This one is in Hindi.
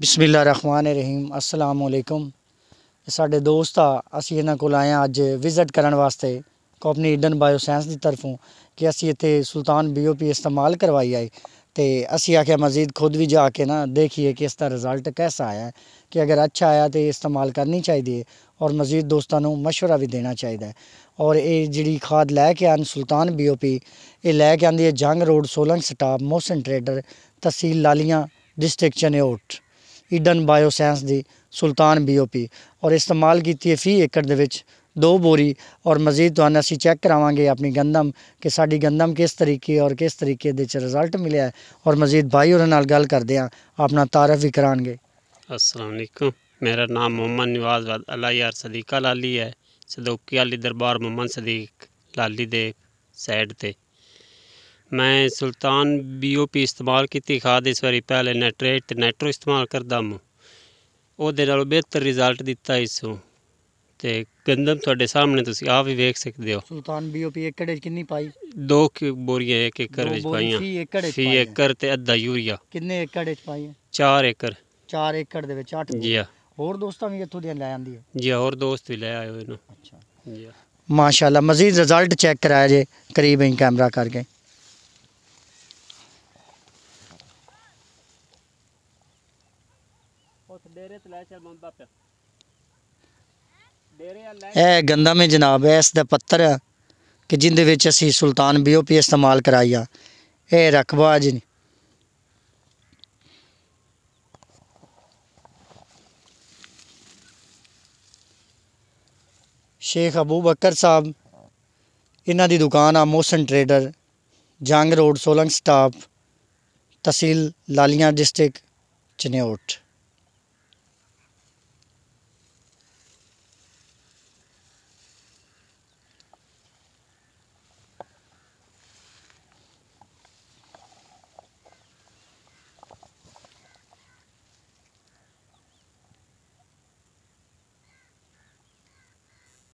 बिस्मिल रहमान रहीम असलम साढ़े दोस्त आ असी इन्होंने को आए अज विजिट करने वास्ते कौपनी ईडन बायोसाइंस की तरफों कि असी इतने सुल्तान बी ओ पी इस्तेमाल करवाई आए तो असी आख्या मजीद खुद भी जाके ना देखिए कि इसका रिजल्ट कैसा आया कि अगर अच्छा आया तो इस्तेमाल करनी चाहिए और मजीद दोस्तों मशुरा भी देना चाहिए और जी खाद लैके आन सुल्तान बी ओ पी ये लैके आँदी है Jhang road Solang stop Mohsin trader तहसील लालिया डिस्ट्रिक्ट चनेट ਈਡਨ ਬਾਇਓਸਾਇੰਸ ਦੀ ਸੁਲਤਾਨ ਬੀਓਪੀ ਔਰ ਇਸਤੇਮਾਲ ਕੀਤੀ ਹੈ 20 ਏਕੜ ਦੇ ਵਿੱਚ ਦੋ ਬੋਰੀ ਔਰ ਮਜ਼ੀਦ ਤੁਹਾਨੂੰ ਅਸੀਂ ਚੈੱਕ ਕਰਾਵਾਂਗੇ ਆਪਣੀ ਗੰਦਮ ਕਿ ਸਾਡੀ ਗੰਦਮ ਕਿਸ ਤਰੀਕੇ ਔਰ ਕਿਸ ਤਰੀਕੇ ਦੇ ਚ ਰਿਜ਼ਲਟ ਮਿਲਿਆ ਔਰ ਮਜ਼ੀਦ ਭਾਈ ਉਹਨਾਂ ਨਾਲ ਗੱਲ ਕਰਦੇ ਆ ਆਪਣਾ ਤਾਰਫ ਵੀ ਕਰਾਂਗੇ ਅਸਲਾਮ ਅਲੈਕਮ ਮੇਰਾ ਨਾਮ ਮੁਹੰਮਦ ਨਿਵਾਜ਼ ਵਾਦ ਅਲਾਇਰ ਸਦੀਕਾ ਲਾਲੀ ਹੈ ਸਦੋਕੀ ਵਾਲੀ ਦਰਬਾਰ ਮੁਹੰਮਦ ਸਦੀਕ ਲਾਲੀ ਦੇ ਸਾਈਡ ਤੇ मैं सुल्तान बी ओ पी इस्तेमाल की खाद इस बार पहले नैटरेट नैटरो इस्तेमाल कर दम वो बेहतर रिजल्ट दिता इस गंदम थोड़े सामने तुम आप ही वेख सकते हो सुल्तान बी ओ पी एक कि पाई दो बोरिया एक एकड़ एक पाई फी एकड़ एक अद्धा यूरिया किन्ने एकड़ पाई चार एकड़ चार एकड़ दे जी और दोस्तों भी इतों दिन लै आई जी और दोस्त भी लै आए अच्छा जी माशाला मजीद रिजल्ट चेक कराया जे करीब कैमरा करके ਇਹ ਗੰਦਾ ਮੇ ਜਨਾਬ ਹੈ ਇਸ ਦਾ ਪੱਤਰ ਹੈ ਕਿ ਜਿੰਦੇ ਵਿੱਚ ਅਸੀਂ ਸੁਲਤਾਨ ਬੀਓਪੀ ਇਸਤੇਮਾਲ ਕਰਾਇਆ ਇਹ ਰਕਬਾ ਜੀ ਸ਼ੇਖ ਅਬੂ ਬਕਰ ਸਾਹਿਬ ਇਹਨਾਂ ਦੀ ਦੁਕਾਨ ਆ Mohsin trader Jhang road Solang stop ਤਹਿਸੀਲ ਲਾਲੀਆਂ ਡਿਸਟ੍ਰਿਕਟ ਚਨੇਉਟ